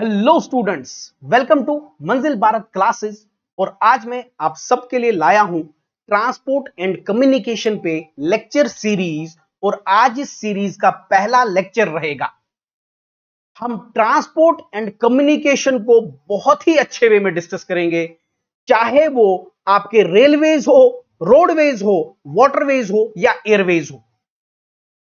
hello students welcome to मंजिल Bharat classes और आज मैं आप सबके लिए लाया हूं ट्रांसपोर्ट एंड कम्युनिकेशन पे लेक्चर सीरीज और आज इस सीरीज का पहला लेक्चर रहेगा हम ट्रांसपोर्ट एंड कम्युनिकेशन को बहुत ही अच्छे वे में डिस्कस करेंगे चाहे वो आपके रेलवेज हो रोडवेज हो वाटरवेज हो या एयरवेज हो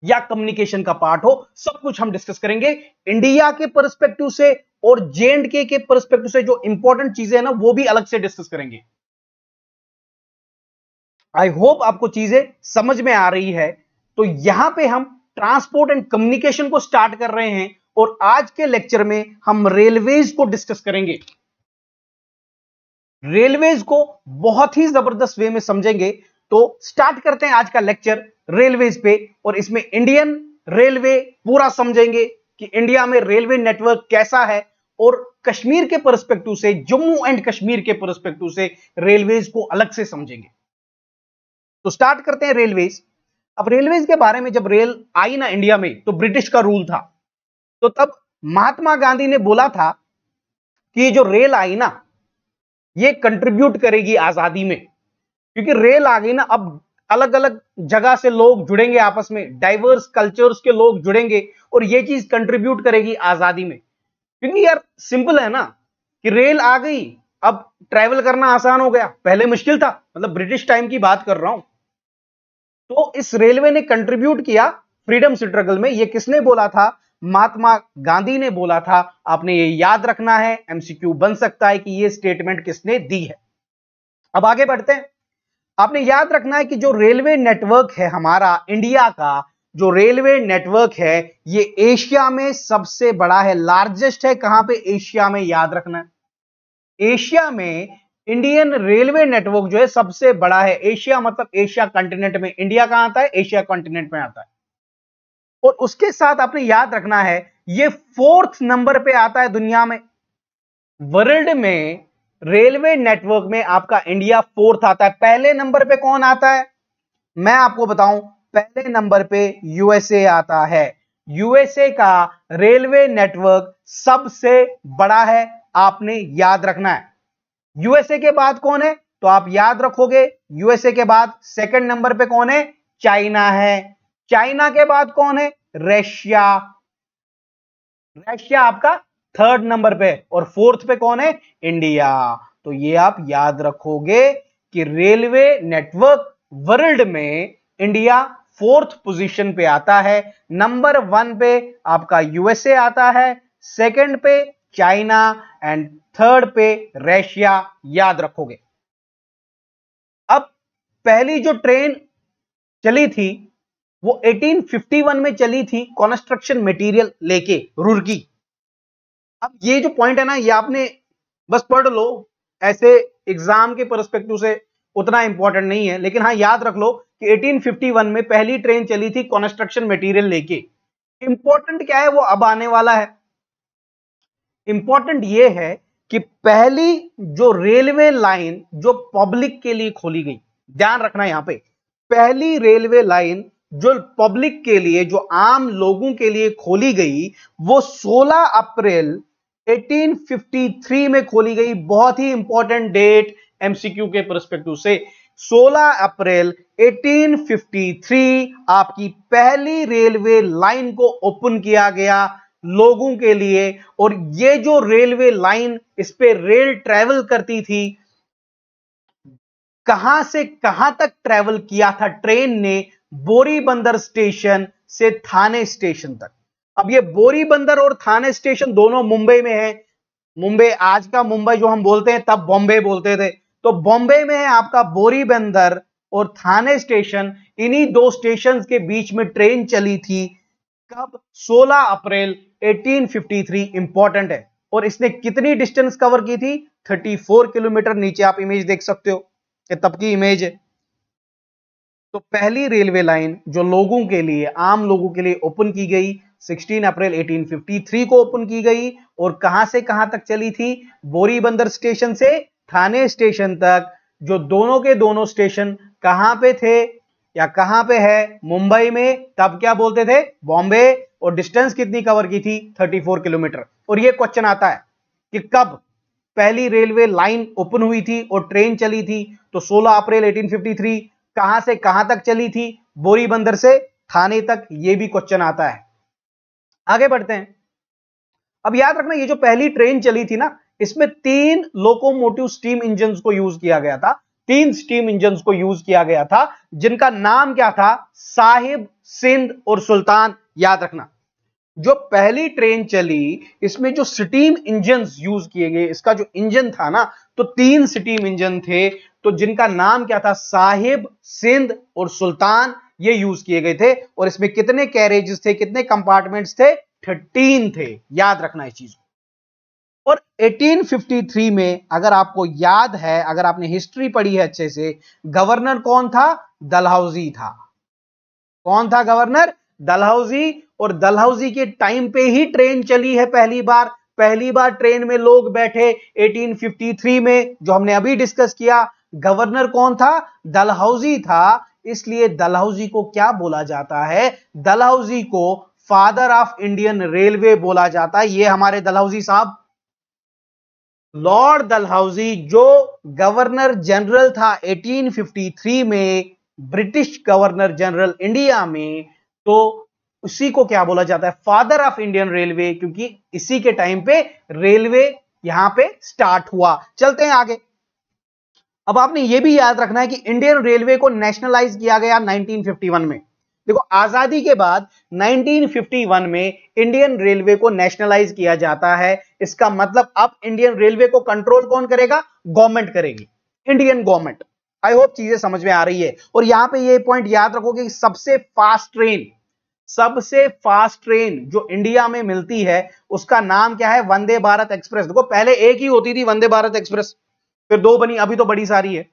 या कम्युनिकेशन का पार्ट हो सब कुछ हम डिस्कस करेंगे इंडिया के परस्पेक्टिव से और जे के, के परस्पेक्टिव से जो इंपॉर्टेंट चीजें हैं ना वो भी अलग से डिस्कस करेंगे आई होप आपको चीजें समझ में आ रही है तो यहां पे हम ट्रांसपोर्ट एंड कम्युनिकेशन को स्टार्ट कर रहे हैं और आज के लेक्चर में हम रेलवेज को डिस्कस करेंगे रेलवेज को बहुत ही जबरदस्त वे में समझेंगे तो स्टार्ट करते हैं आज का लेक्चर रेलवे पे और इसमें इंडियन रेलवे पूरा समझेंगे कि इंडिया में रेलवे नेटवर्क कैसा है और कश्मीर के परस्पेक्टिव से जम्मू एंड कश्मीर के परस्पेक्टिव से रेलवे को अलग से समझेंगे तो स्टार्ट करते हैं रेलवे अब रेलवे के बारे में जब रेल आई ना इंडिया में तो ब्रिटिश का रूल था तो तब महात्मा गांधी ने बोला था कि जो रेल आई ना ये कंट्रीब्यूट करेगी आजादी में क्योंकि रेल आ गई ना अब अलग अलग जगह से लोग जुड़ेंगे आपस में डाइवर्स कल्चर्स के लोग जुड़ेंगे और ये चीज कंट्रीब्यूट करेगी आजादी में क्योंकि यार सिंपल है ना कि रेल आ गई अब ट्रैवल करना आसान हो गया पहले मुश्किल था मतलब ब्रिटिश टाइम की बात कर रहा हूं तो इस रेलवे ने कंट्रीब्यूट किया फ्रीडम स्ट्रगल में ये किसने बोला था महात्मा गांधी ने बोला था आपने ये याद रखना है एमसीक्यू बन सकता है कि ये स्टेटमेंट किसने दी है अब आगे बढ़ते हैं आपने याद रखना है कि जो रेलवे नेटवर्क है हमारा इंडिया का जो रेलवे नेटवर्क है ये एशिया में सबसे बड़ा है लार्जेस्ट है कहां पे एशिया में याद रखना है एशिया में इंडियन रेलवे नेटवर्क जो है सबसे बड़ा है एशिया मतलब एशिया कॉन्टिनेंट में इंडिया कहां आता है एशिया कॉन्टिनेंट में आता है और उसके साथ आपने याद रखना है ये फोर्थ नंबर पे आता है दुनिया में वर्ल्ड में रेलवे नेटवर्क में आपका इंडिया फोर्थ आता है पहले नंबर पे कौन आता है मैं आपको बताऊं पहले नंबर पे यूएसए आता है यूएसए का रेलवे नेटवर्क सबसे बड़ा है आपने याद रखना है यूएसए के बाद कौन है तो आप याद रखोगे यूएसए के बाद सेकंड नंबर पे कौन है चाइना है चाइना के बाद कौन है रशिया रशिया आपका थर्ड नंबर पे और फोर्थ पे कौन है इंडिया तो ये आप याद रखोगे कि रेलवे नेटवर्क वर्ल्ड में इंडिया फोर्थ पोजीशन पे आता है नंबर वन पे आपका यूएसए आता है सेकंड पे चाइना एंड थर्ड पे रशिया याद रखोगे अब पहली जो ट्रेन चली थी वो 1851 में चली थी कंस्ट्रक्शन मटेरियल लेके रुर्की अब ये जो पॉइंट है ना ये आपने बस पढ़ लो ऐसे एग्जाम के परस्पेक्टिव से उतना इंपॉर्टेंट नहीं है लेकिन हाँ याद रख लो कि 1851 में पहली ट्रेन चली थी कंस्ट्रक्शन मटेरियल लेके इंपॉर्टेंट क्या है वो अब आने वाला है इंपॉर्टेंट ये है कि पहली जो रेलवे लाइन जो पब्लिक के लिए खोली गई ध्यान रखना यहां पे पहली रेलवे लाइन जो पब्लिक के लिए जो आम लोगों के लिए खोली गई वो 16 अप्रैल 1853 में खोली गई बहुत ही इंपॉर्टेंट डेट एमसीक्यू के परस्पेक्टिव से 16 अप्रैल 1853 आपकी पहली रेलवे लाइन को ओपन किया गया लोगों के लिए और ये जो रेलवे लाइन इस पे रेल ट्रेवल करती थी कहां से कहां तक ट्रेवल किया था ट्रेन ने बोरी बंदर स्टेशन से थाने स्टेशन तक अब ये बोरी बंदर और थाने स्टेशन दोनों मुंबई में है मुंबई आज का मुंबई जो हम बोलते हैं तब बॉम्बे बोलते थे तो बॉम्बे में है आपका बोरी बंदर और थाने स्टेशन इन्हीं दो स्टेशन के बीच में ट्रेन चली थी कब 16 अप्रैल 1853 इंपॉर्टेंट है और इसने कितनी डिस्टेंस कवर की थी 34 किलोमीटर नीचे आप इमेज देख सकते हो ये तब की इमेज है तो पहली रेलवे लाइन जो लोगों के लिए आम लोगों के लिए ओपन की गई 16 अप्रैल 1853 को ओपन की गई और कहां से कहां तक चली थी बोरीबंदर स्टेशन से थाने स्टेशन तक जो दोनों के दोनों स्टेशन कहां पे थे या कहां पे है मुंबई में तब क्या बोलते थे बॉम्बे और डिस्टेंस कितनी कवर की थी 34 किलोमीटर और ये क्वेश्चन आता है कि कब पहली रेलवे लाइन ओपन हुई थी और ट्रेन चली थी तो 16 अप्रैल 1853 कहां से कहां तक चली थी बोरीबंदर से थाने तक ये भी क्वेश्चन आता है आगे बढ़ते हैं अब याद रखना ये जो पहली ट्रेन चली थी ना इसमें तीन लोकोमोटिव स्टीम इंजन को यूज किया गया था तीन स्टीम इंजन को यूज किया गया था जिनका नाम क्या था साहिब सिंध और सुल्तान याद रखना जो पहली ट्रेन चली इसमें जो स्टीम इंजन यूज किए गए इसका जो इंजन था ना तो तीन स्टीम इंजन थे तो जिनका नाम क्या था साहिब सिंध और सुल्तान ये यूज किए गए थे और इसमें कितने कैरेजेस थे कितने कंपार्टमेंट्स थे थर्टीन थे याद रखना इस चीज को और 1853 में अगर आपको याद है अगर आपने हिस्ट्री पढ़ी है अच्छे से गवर्नर कौन था दलहाउजी था कौन था गवर्नर दलहाउजी और दलहौजी के टाइम पे ही ट्रेन चली है पहली बार पहली बार ट्रेन में लोग बैठे 1853 में जो हमने अभी डिस्कस किया गवर्नर कौन था दलहौजी था इसलिए दलहौजी को क्या बोला जाता है दलहौजी को फादर ऑफ इंडियन रेलवे बोला जाता है ये हमारे दलहौजी साहब लॉर्ड दलहौजी जो गवर्नर जनरल था 1853 में ब्रिटिश गवर्नर जनरल इंडिया में तो उसी को क्या बोला जाता है फादर ऑफ इंडियन रेलवे क्योंकि इसी के टाइम पे रेलवे यहां पे स्टार्ट हुआ चलते हैं आगे अब आपने ये भी याद रखना है कि इंडियन रेलवे को नेशनलाइज किया गया 1951 में देखो आजादी के बाद 1951 में इंडियन रेलवे को नेशनलाइज किया जाता है इसका मतलब अब इंडियन रेलवे को कंट्रोल कौन करेगा गवर्नमेंट करेगी इंडियन गवर्नमेंट आई होप चीजें समझ में आ रही है और यहां पे ये पॉइंट याद रखोगे कि सबसे फास्ट ट्रेन सबसे फास्ट ट्रेन जो इंडिया में मिलती है उसका नाम क्या है वंदे भारत एक्सप्रेस देखो पहले एक ही होती थी वंदे भारत एक्सप्रेस फिर दो बनी अभी तो बड़ी सारी है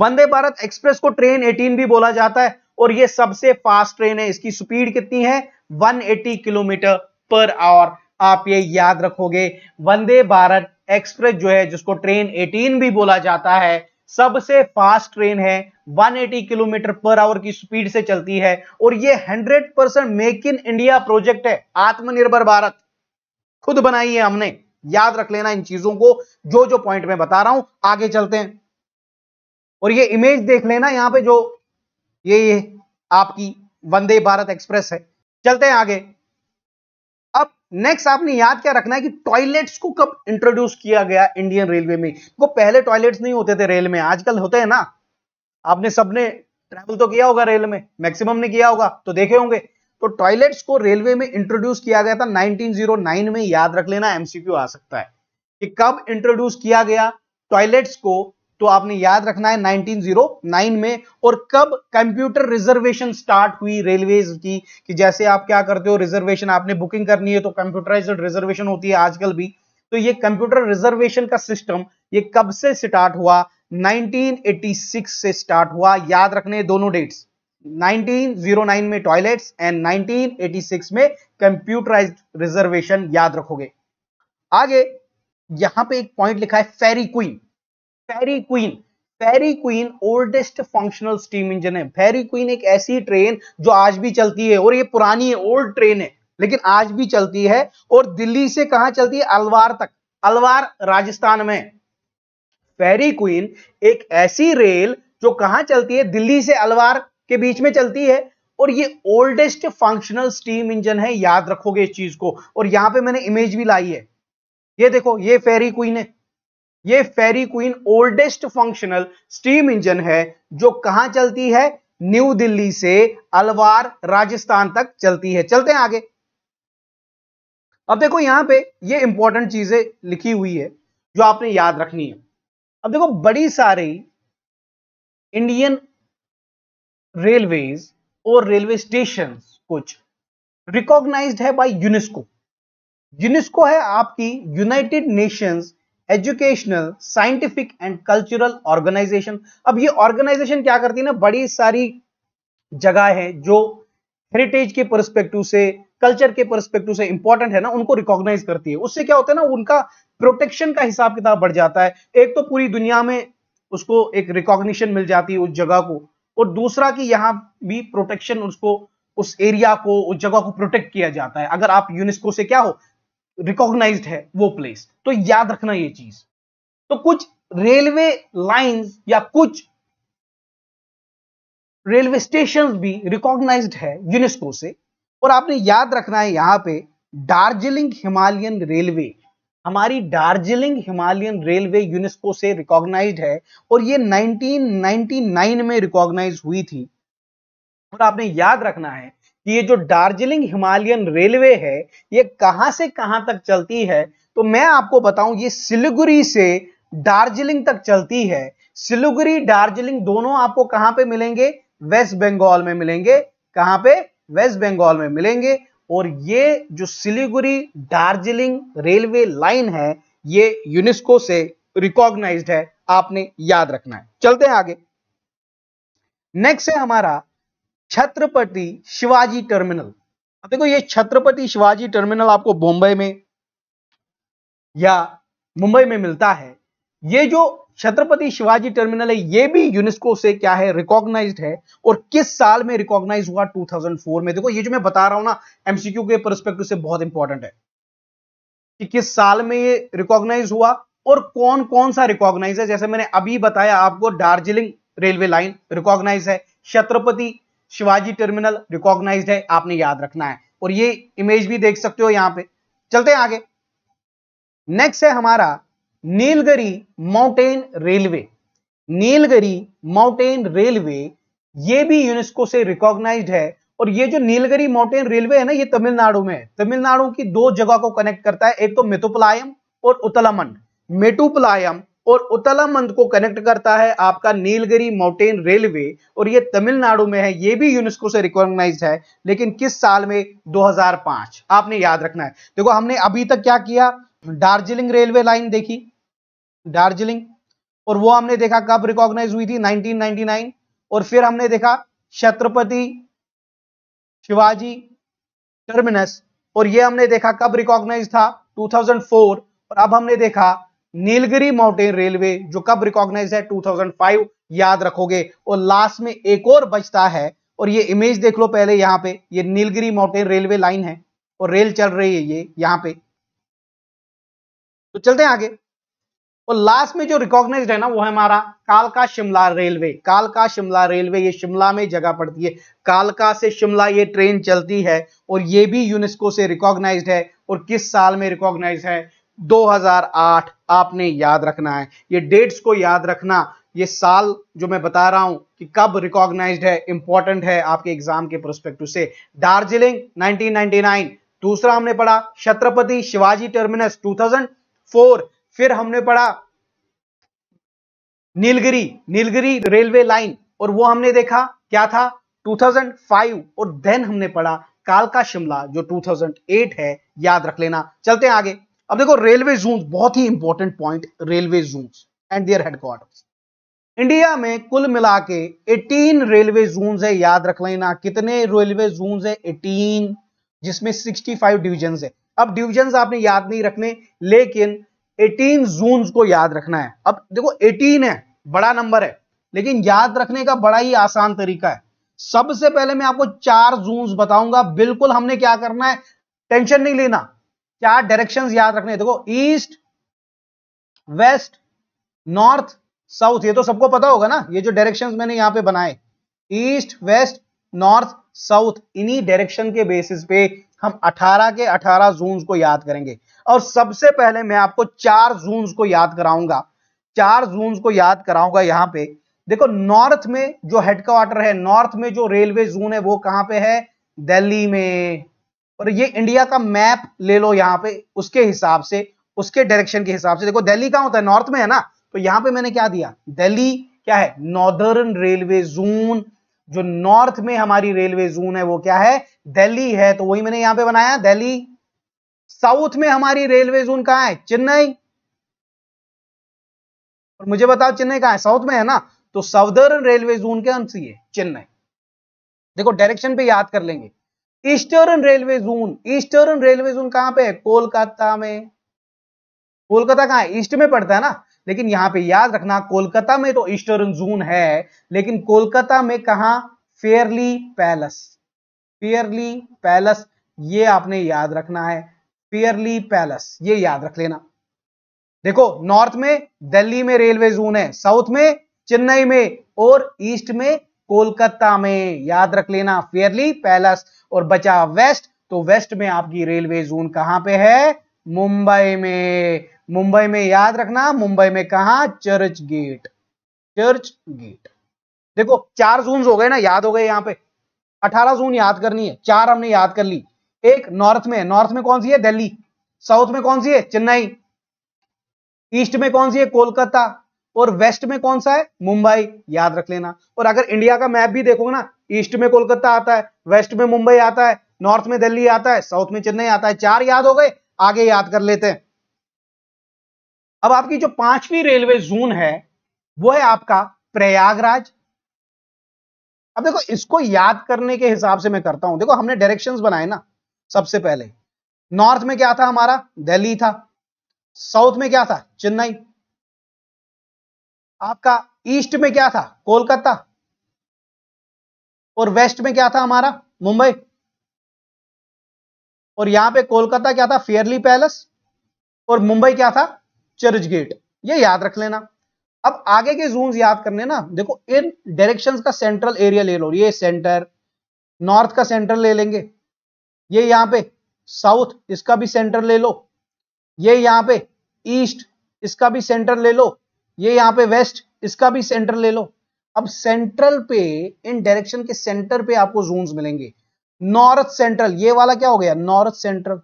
वंदे भारत एक्सप्रेस को ट्रेन 18 भी बोला जाता है और यह सबसे फास्ट ट्रेन है इसकी स्पीड कितनी है 180 किलोमीटर पर आवर आप ये याद रखोगे वंदे भारत एक्सप्रेस जो है जिसको ट्रेन 18 भी बोला जाता है सबसे फास्ट ट्रेन है 180 किलोमीटर पर आवर की स्पीड से चलती है और ये 100 percent make in India project है आत्मनिर्भर भारत खुद बनाई है हमने याद रख लेना इन चीजों को जो जो पॉइंट में बता रहा हूं आगे चलते हैं और ये इमेज देख लेना यहां पे जो ये ये आपकी वंदे भारत एक्सप्रेस है चलते हैं आगे अब नेक्स्ट आपने याद क्या रखना है कि टॉयलेट्स को कब इंट्रोड्यूस किया गया इंडियन रेलवे में वो पहले टॉयलेट्स नहीं होते थे रेल में आजकल होते हैं ना आपने सबने ट्रैवल तो किया होगा रेल में मैक्सिमम ने किया होगा तो देखे होंगे तो टॉयलेट्स को रेलवे में इंट्रोड्यूस किया गया था 1909 में याद रख लेना एमसीक्यू आ सकता है कि कब इंट्रोड्यूस किया गया टॉयलेट्स को तो आपने याद रखना है 1909 में और कब कंप्यूटर रिजर्वेशन स्टार्ट हुई रेलवेज की कि जैसे आप क्या करते हो रिजर्वेशन आपने बुकिंग करनी है तो कंप्यूटराइज रिजर्वेशन होती है आजकल भी तो ये कंप्यूटर रिजर्वेशन का सिस्टम ये कब से स्टार्ट हुआ 1986 से स्टार्ट हुआ याद रखने दोनों डेट्स 1909 में टॉयलेट्स एंड 1986 में कंप्यूटराइज्ड रिजर्वेशन याद रखोगे आगे यहां पे एक पॉइंट लिखा है Fairy Queen Fairy Queen Fairy Queen oldest functional steam engine है फेरी क्वीन एक ऐसी ट्रेन जो आज भी चलती है और ये पुरानी है ओल्ड ट्रेन है लेकिन आज भी चलती है और दिल्ली से कहा चलती है अलवार तक अलवार राजस्थान में फेरी क्वीन एक ऐसी रेल जो कहां चलती है दिल्ली से अलवार के बीच में चलती है और ये ओल्डेस्ट फंक्शनल स्टीम इंजन है याद रखोगे इस चीज को और यहां पे मैंने इमेज भी लाई है ये देखो ये फेरी क्वीन है ये Fairy Queen oldest functional steam engine है जो कहां चलती है न्यू दिल्ली से अलवार राजस्थान तक चलती है चलते हैं आगे अब देखो यहां पे ये इंपॉर्टेंट चीजें लिखी हुई है जो आपने याद रखनी है अब देखो बड़ी सारी इंडियन रेलवेज और रेलवे स्टेशन कुछ रिकॉग्नाइज है बाय यूनेस्को यूनेस्को है आपकी United Nations Educational Scientific and Cultural Organization अब ये ऑर्गेनाइजेशन क्या करती है ना बड़ी सारी जगह है जो हेरिटेज के परस्पेक्टिव से कल्चर के परस्पेक्टिव से इंपॉर्टेंट है ना उनको रिकॉग्नाइज करती है उससे क्या होता है ना उनका प्रोटेक्शन का हिसाब किताब बढ़ जाता है एक तो पूरी दुनिया में उसको एक रिकॉग्निशन मिल जाती है उस जगह को और दूसरा कि यहां भी प्रोटेक्शन उसको उस एरिया को उस जगह को प्रोटेक्ट किया जाता है अगर आप यूनेस्को से क्या हो रिकॉग्नाइज है वो प्लेस तो याद रखना ये चीज तो कुछ रेलवे लाइंस या कुछ रेलवे स्टेशन भी रिकॉग्नाइज है यूनेस्को से और आपने याद रखना है यहां पे दार्जिलिंग हिमालयन रेलवे हमारी दार्जिलिंग हिमालयन रेलवे यूनेस्को से रिकॉग्नाइज है और ये 1999 में रिकॉग्नाइज हुई थी और आपने याद रखना है कि ये जो दार्जिलिंग हिमालयन रेलवे है ये कहां से कहां तक चलती है तो मैं आपको बताऊं ये सिलगुरी से दार्जिलिंग तक चलती है सिलगुरी दार्जिलिंग दोनों आपको कहां पे मिलेंगे वेस्ट बंगाल में मिलेंगे कहां पे वेस्ट बंगाल में मिलेंगे और ये जो सिलीगुड़ी दार्जिलिंग रेलवे लाइन है ये यूनेस्को से रिकॉग्नाइज्ड है आपने याद रखना है चलते हैं आगे नेक्स्ट है हमारा छत्रपति शिवाजी टर्मिनल अब देखो ये छत्रपति शिवाजी टर्मिनल आपको बॉम्बे में या मुंबई में मिलता है ये जो छत्रपति शिवाजी टर्मिनल है ये भी यूनेस्को से क्या है रिकॉग्नाइज है और किस साल में रिकॉग्नाइज हुआ 2004 में देखो ये जो मैं बता रहा हूं ना एमसीक्यू के परस्पेक्टिव से बहुत इंपॉर्टेंट है कि किस साल में ये रिकॉग्नाइज हुआ और कौन कौन सा रिकॉग्नाइज है जैसे मैंने अभी बताया आपको दार्जिलिंग रेलवे लाइन रिकॉग्नाइज है छत्रपति शिवाजी टर्मिनल रिकॉग्नाइज है आपने याद रखना है और ये इमेज भी देख सकते हो यहां पर चलते हैं आगे नेक्स्ट है हमारा Nilgiri mountain railway Nilgiri mountain railway ये भी यूनेस्को से रिकॉग्नाइज्ड है और ये जो नीलगरी माउंटेन रेलवे है ना ये तमिलनाडु में है तमिलनाडु की दो जगह को कनेक्ट करता है एक तो मेतुपलायम और उतलामंड मेटुपलायम और उतलामंड को कनेक्ट करता है आपका नीलगिरी माउंटेन रेलवे और ये तमिलनाडु में है ये भी यूनेस्को से रिकॉग्नाइज है लेकिन किस साल में 2005 आपने याद रखना है देखो हमने अभी तक क्या किया दार्जिलिंग रेलवे लाइन देखी दार्जिलिंग और वो हमने देखा कब रिकॉग्नाइज हुई थी 1999 और फिर हमने देखा छत्रपति शिवाजी टर्मिनस और ये हमने देखा कब रिकॉग्नाइज था 2004 और अब हमने देखा नीलगिरी माउंटेन रेलवे जो कब रिकॉग्नाइज है 2005 याद रखोगे और लास्ट में एक और बचता है और ये इमेज देख लो पहले यहां पे ये नीलगिरी माउंटेन रेलवे लाइन है और रेल चल रही है ये यहां पे तो चलते हैं आगे और लास्ट में जो रिकॉग्नाइज है ना वो है हमारा कालका शिमला रेलवे कालका शिमला रेलवे ये शिमला में जगह पड़ती है कालका से शिमला ये ट्रेन चलती है और ये भी यूनेस्को से रिकॉग्नाइज है और किस साल में रिकॉग्नाइज है 2008 आपने याद रखना है ये डेट्स को याद रखना ये साल जो मैं बता रहा हूं कि कब रिकॉग्नाइज है इंपॉर्टेंट है आपके एग्जाम के प्रोस्पेक्टिव से दार्जिलिंग नाइनटीन दूसरा हमने पढ़ा छत्रपति शिवाजी टर्मिनस टू फिर हमने पढ़ा नीलगिरी नीलगिरी रेलवे लाइन और वो हमने देखा क्या था 2005 और देन हमने पढ़ा कालका शिमला जो 2008 है याद रख लेना चलते हैं आगे अब देखो रेलवे जोन बहुत ही important point railway zone and their headquarter India में कुल मिला के एटीन रेलवे जोन है याद रख लेना कितने रेलवे जोन है एटीन जिसमें 65 डिविजन है अब डिविजन आपने याद नहीं रखने लेकिन 18 जून को याद रखना है अब देखो 18 है बड़ा नंबर है लेकिन याद रखने का बड़ा ही आसान तरीका है सबसे पहले मैं आपको चार जून बताऊंगा बिल्कुल हमने क्या करना है टेंशन नहीं लेना चार डायरेक्शन याद रखने देखो ईस्ट वेस्ट नॉर्थ साउथ ये तो सबको पता होगा ना ये जो डायरेक्शंस मैंने यहां पे बनाए ईस्ट वेस्ट नॉर्थ साउथ इन्हीं डायरेक्शन के बेसिस पे हम 18 के 18 जून को याद करेंगे और सबसे पहले मैं आपको चार जून को याद कराऊंगा चार जून को याद कराऊंगा यहां पे देखो नॉर्थ में जो हेडक्वार्टर है नॉर्थ में जो रेलवे जोन है वो कहां पे है दिल्ली में और ये इंडिया का मैप ले लो यहां पे उसके हिसाब से उसके डायरेक्शन के हिसाब से देखो दिल्ली कहां होता है नॉर्थ में है ना तो यहां पे मैंने क्या दिया दिल्ली क्या है नॉर्दर्न रेलवे जोन जो नॉर्थ में हमारी रेलवे जोन है वो क्या है दिल्ली है तो वही मैंने यहां पे बनाया दिल्ली साउथ में हमारी रेलवे जोन कहां है चेन्नई और मुझे बताओ चेन्नई कहां है साउथ में है ना तो साउदर्न रेलवे जोन के अंश ये चेन्नई देखो डायरेक्शन पे याद कर लेंगे eastern railway zone eastern railway zone कहां पे है कोलकाता में कोलकाता कहां है ईस्ट में पड़ता है ना लेकिन यहां पे याद रखना कोलकाता में तो ईस्टर्न जोन है लेकिन कोलकाता में कहा फेयरली पैलेस फेयरली पैलेस ये आपने याद रखना है फेयरली पैलेस ये याद रख लेना देखो नॉर्थ में दिल्ली में रेलवे जोन है साउथ में चेन्नई में और ईस्ट में कोलकाता में याद रख लेना फेयरली पैलेस और बचा वेस्ट तो वेस्ट में आपकी रेलवे जोन कहां पे है मुंबई में मुंबई में याद रखना मुंबई में कहा चर्च गेट चर्च गेट देखो चार जून हो गए ना याद हो गए यहाँ पे अठारह जून याद करनी है चार हमने याद कर ली एक नॉर्थ में नॉर्थ में कौन सी है दिल्ली साउथ में कौन सी है चेन्नई ईस्ट में कौन सी है कोलकाता और वेस्ट में कौन सा है मुंबई याद रख लेना और अगर इंडिया का मैप भी देखोगे ना ईस्ट में कोलकाता आता है वेस्ट में मुंबई आता है नॉर्थ में दिल्ली आता है साउथ में चेन्नई आता है चार याद हो गए आगे याद कर लेते हैं अब आपकी जो पांचवी रेलवे जोन है वो है आपका प्रयागराज अब देखो इसको याद करने के हिसाब से मैं करता हूं देखो हमने डायरेक्शंस बनाए ना सबसे पहले नॉर्थ में क्या था हमारा दिल्ली था साउथ में क्या था चेन्नई आपका ईस्ट में क्या था कोलकाता और वेस्ट में क्या था हमारा मुंबई और यहां पे कोलकाता क्या था फेयरली पैलेस और मुंबई क्या था चर्च गेट ये याद रख लेना अब आगे के जोन याद करने ना देखो इन डायरेक्शन का सेंट्रल एरिया ले लो ये सेंटर नॉर्थ का सेंटर ले लेंगे ये यहां पे साउथ इसका भी सेंटर ले लो ये यहां पे ईस्ट इसका भी सेंटर ले लो ये यहां पे वेस्ट इसका भी सेंटर ले लो अब सेंट्रल पे इन डायरेक्शन के सेंटर पे आपको जोन्स मिलेंगे नॉर्थ सेंट्रल ये वाला क्या हो गया north central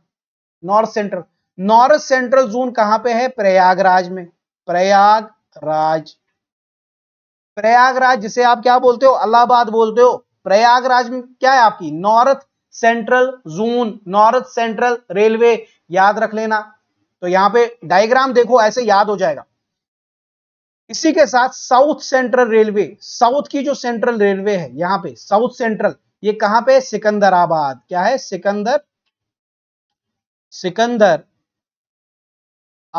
north central north central zone कहां पे है प्रयागराज में प्रयागराज प्रयागराज जिसे आप क्या बोलते हो अलाहाबाद बोलते हो प्रयागराज में क्या है आपकी north central zone north central railway याद रख लेना तो यहां पे डायग्राम देखो ऐसे याद हो जाएगा इसी के साथ साउथ सेंट्रल रेलवे साउथ की जो सेंट्रल रेलवे है यहां पे साउथ सेंट्रल ये कहां पे सिकंदराबाद क्या है सिकंदर सिकंदर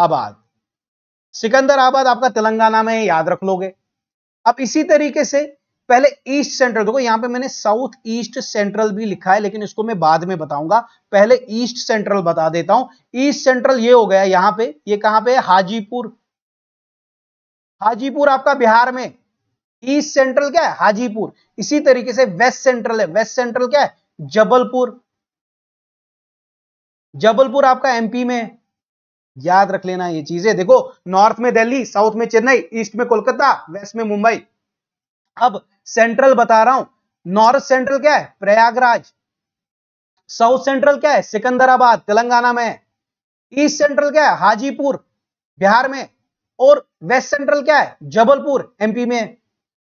आबाद सिकंदर आबाद आपका तेलंगाना में याद रख लोगे अब इसी तरीके से पहले ईस्ट सेंट्रल देखो यहां पे मैंने साउथ ईस्ट सेंट्रल भी लिखा है लेकिन इसको मैं बाद में बताऊंगा पहले ईस्ट सेंट्रल बता देता हूं ईस्ट सेंट्रल ये हो गया यहां पे ये कहां पे हाजीपुर हाजीपुर आपका बिहार में ईस्ट सेंट्रल क्या है हाजीपुर इसी तरीके से वेस्ट सेंट्रल है वेस्ट सेंट्रल क्या है जबलपुर जबलपुर आपका एमपी में याद रख लेना ये चीजें देखो नॉर्थ में दिल्ली साउथ में चेन्नई ईस्ट में कोलकाता वेस्ट में मुंबई अब सेंट्रल बता रहा हूं नॉर्थ सेंट्रल क्या है प्रयागराज साउथ सेंट्रल क्या है सिकंदराबाद तेलंगाना में ईस्ट सेंट्रल क्या है हाजीपुर बिहार में और वेस्ट सेंट्रल क्या है जबलपुर एमपी में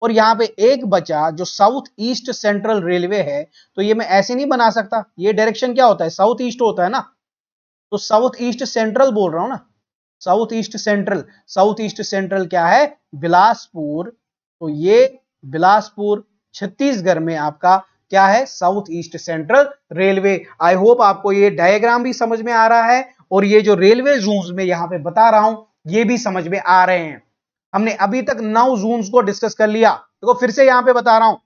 और यहाँ पे एक बचा जो साउथ ईस्ट सेंट्रल रेलवे है तो ये मैं ऐसे नहीं बना सकता ये डायरेक्शन क्या होता है साउथ ईस्ट होता है ना तो साउथ ईस्ट सेंट्रल बोल रहा हूं ना south east central south east central क्या है बिलासपुर तो ये बिलासपुर छत्तीसगढ़ में आपका क्या है south east central railway I hope आपको ये डायग्राम भी समझ में आ रहा है और ये जो रेलवे जोन में यहां पे बता रहा हूं ये भी समझ में आ रहे हैं हमने अभी तक नौ जोन को डिस्कस कर लिया देखो तो फिर से यहां पे बता रहा हूं